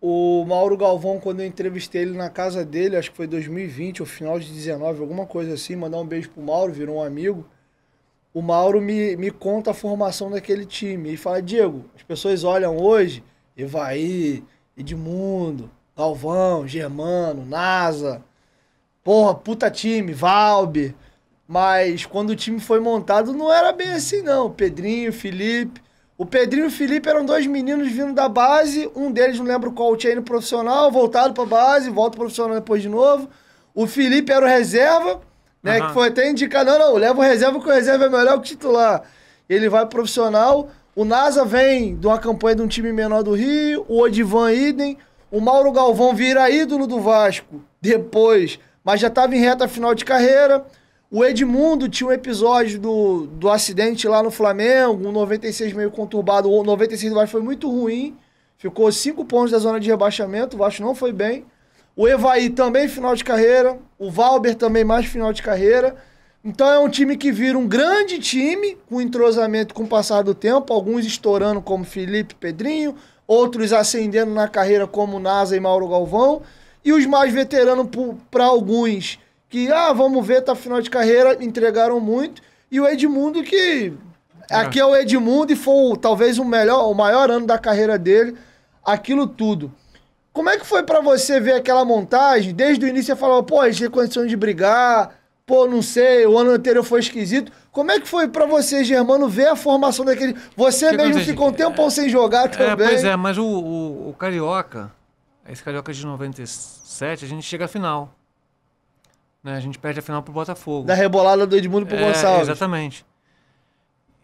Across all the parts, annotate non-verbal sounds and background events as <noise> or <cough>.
O Mauro Galvão, quando eu entrevistei ele na casa dele, acho que foi 2020, ou final de 19, alguma coisa assim, mandar um beijo pro Mauro, virou um amigo. O Mauro me, me conta a formação daquele time e fala: Diego, as pessoas olham hoje, Evaí, Edmundo, Galvão, Germano, NASA, porra, puta time, Valbe. Mas quando o time foi montado não era bem assim, não. Pedrinho, Felipe. O Pedrinho e o Felipe eram dois meninos vindo da base, um deles não lembro qual tinha é ido profissional, voltado pra base, volta o profissional depois de novo. O Felipe era o reserva, né? Uhum. Que foi até indicado, não, não, leva o reserva que o reserva é melhor que o titular. Ele vai profissional. O NASA vem de uma campanha de um time menor do Rio, o Odivan idem, o Mauro Galvão vira ídolo do Vasco depois, mas já estava em reta final de carreira. O Edmundo tinha um episódio do, do acidente lá no Flamengo, um 96 meio conturbado, o 96 do Vasco foi muito ruim, ficou cinco pontos da zona de rebaixamento, o Vasco não foi bem. O Evaí também final de carreira, o Valber também mais final de carreira. Então é um time que vira um grande time, com entrosamento com o passar do tempo, alguns estourando como Felipe Pedrinho, outros ascendendo na carreira como Nasa e Mauro Galvão, e os mais veteranos para alguns que, ah, vamos ver, tá final de carreira, entregaram muito. E o Edmundo que. É. Aqui é o Edmundo e foi talvez o melhor, o maior ano da carreira dele, aquilo tudo. Como é que foi para você ver aquela montagem? Desde o início você falava, pô, a gente tem condição de brigar, pô, não sei, o ano anterior foi esquisito. Como é que foi para você, Germano, ver a formação daquele. Você que mesmo ficou um tempão é... sem jogar é, também. É, pois é, mas o, o, o Carioca, esse Carioca de 97, a gente chega à final. Né? A gente perde a final pro Botafogo. Da rebolada do Edmundo pro é, Gonçalves. Exatamente.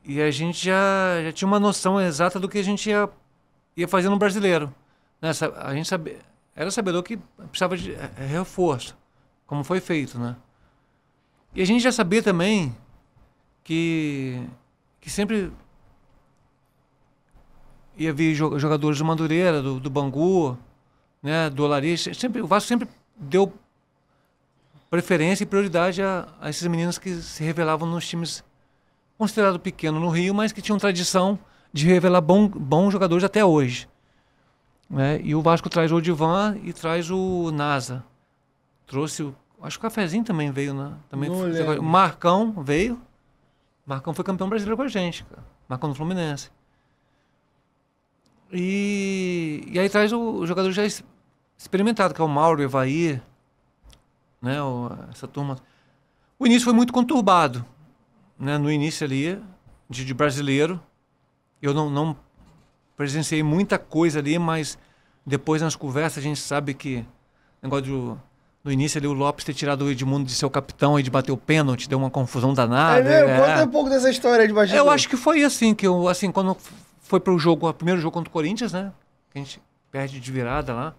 E a gente já, já tinha uma noção exata do que a gente ia, ia fazer no brasileiro. Né? a gente sabe, era sabedor que precisava de é, é, reforço, como foi feito, né? E a gente já sabia também que, que sempre ia vir jogadores do Madureira, do, do Bangu, né, do Olaria. Sempre, o Vasco sempre deu preferência e prioridade a, a esses meninos que se revelavam nos times considerados pequenos no Rio, mas que tinham tradição de revelar bom, bons jogadores até hoje. Né? E o Vasco traz o Odivan e traz o NASA. Trouxe o. Acho que o Cafezinho também veio, né? Também o Marcão veio. Marcão foi campeão brasileiro com a gente, cara. Marcão no Fluminense. E, e aí traz o, o jogador já experimentado, que é o Mauro, o Evair, né? Essa turma. O início foi muito conturbado, né? No início ali de, de brasileiro, eu não, não presenciei muita coisa ali, mas depois nas conversas a gente sabe que negócio do, no início ali o Lopes ter tirado o Edmundo de seu capitão e de bater o pênalti, deu uma confusão danada. É mesmo? É. Conta um pouco dessa história de bastidor. Eu acho que foi assim que eu, assim, quando foi para o jogo, o primeiro jogo contra o Corinthians, né? Que a gente perde de virada lá.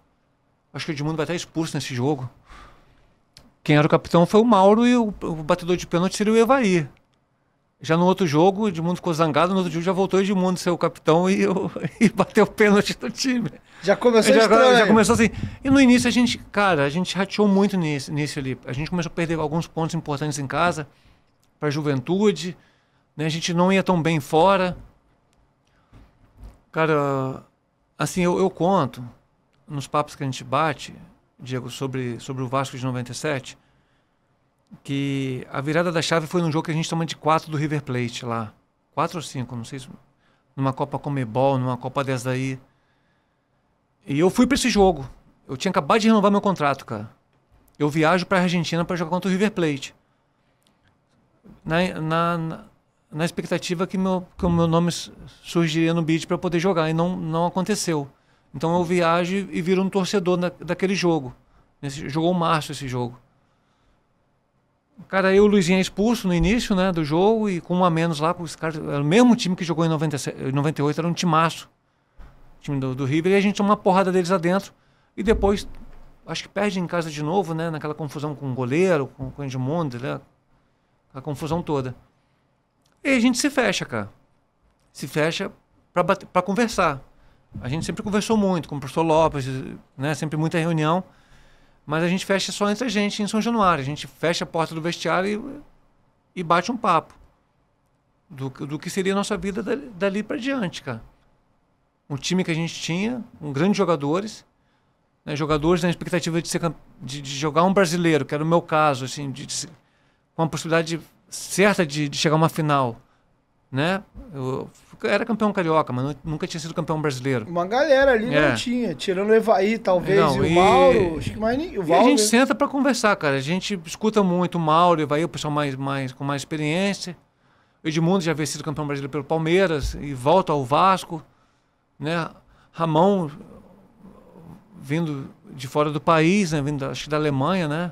Acho que o Edmundo vai estar expulso nesse jogo. Quem era o capitão foi o Mauro e o, o batedor de pênalti seria o Evaí. Já no outro jogo, o Edmundo ficou zangado, no outro jogo já voltou o Edmundo ser o capitão e, eu, <laughs> e bateu o pênalti do time. Já começou já, estranho. já começou assim. E no início a gente, cara, a gente rateou muito nisso, nisso ali. A gente começou a perder alguns pontos importantes em casa, para a juventude, né? a gente não ia tão bem fora. Cara, assim, eu, eu conto, nos papos que a gente bate, Diego, sobre, sobre o Vasco de 97, que a virada da chave foi num jogo que a gente toma de 4 do River Plate lá. 4 ou 5, não sei se. Numa Copa Comebol, numa Copa dessa daí. E eu fui para esse jogo. Eu tinha acabado de renovar meu contrato, cara. Eu viajo para a Argentina para jogar contra o River Plate. Na, na, na, expectativa que, meu, que o meu nome surgiria no beat para poder jogar, e não, não aconteceu. Então eu viajo e viro um torcedor na, daquele jogo. Jogou jogou março esse jogo. Cara, eu e o Luizinho é expulso no início né, do jogo e com um a menos lá, os caras, era o mesmo time que jogou em 97, 98, era um timaço. time do, do River, e a gente toma uma porrada deles dentro E depois, acho que perde em casa de novo, né? Naquela confusão com o goleiro, com, com o Edmundo, né? A confusão toda. E a gente se fecha, cara. Se fecha para conversar a gente sempre conversou muito com o professor Lopes, né? Sempre muita reunião. Mas a gente fecha só entre a gente em São Januário. A gente fecha a porta do vestiário e, e bate um papo do, do que seria a nossa vida dali, dali para diante, cara. Um time que a gente tinha, um grandes jogadores, né, jogadores na expectativa de, ser, de, de, jogar um brasileiro, que era o meu caso, assim, de, de, com a possibilidade certa de, chegar a uma final né? Eu era campeão carioca, mas nunca tinha sido campeão brasileiro. Uma galera ali é. não tinha, tirando o Evaí, talvez, não, e o e... Mauro, acho que mais ninguém o E a gente senta para conversar, cara. A gente escuta muito o Mauro, o Evaí, o pessoal mais, mais, com mais experiência. O Edmundo já havia sido campeão brasileiro pelo Palmeiras e volta ao Vasco, né? Ramon vindo de fora do país, né? Vindo, acho que da Alemanha, né?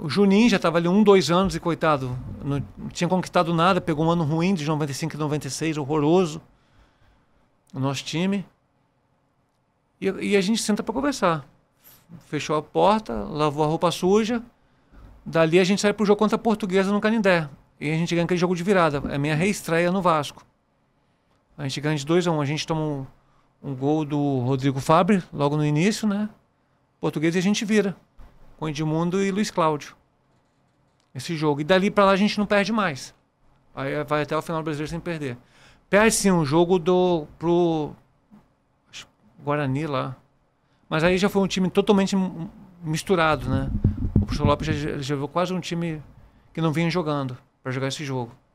o Juninho já estava ali um, dois anos e coitado, não tinha conquistado nada, pegou um ano ruim de 95 e 96, horroroso, o nosso time. E, e a gente senta para conversar. Fechou a porta, lavou a roupa suja, dali a gente sai para o jogo contra a Portuguesa no Canindé. E a gente ganha aquele jogo de virada, é a minha reestreia no Vasco. A gente ganha de 2 a 1 um. a gente toma um, um gol do Rodrigo Fabre logo no início, né? português e a gente vira com Edmundo e Luiz Cláudio. Esse jogo. E dali para lá a gente não perde mais. Aí vai até o final do brasileiro sem perder. Perde sim um jogo do. pro. Guarani lá. Mas aí já foi um time totalmente misturado, né? O professor Lopes já, já viu quase um time que não vinha jogando para jogar esse jogo.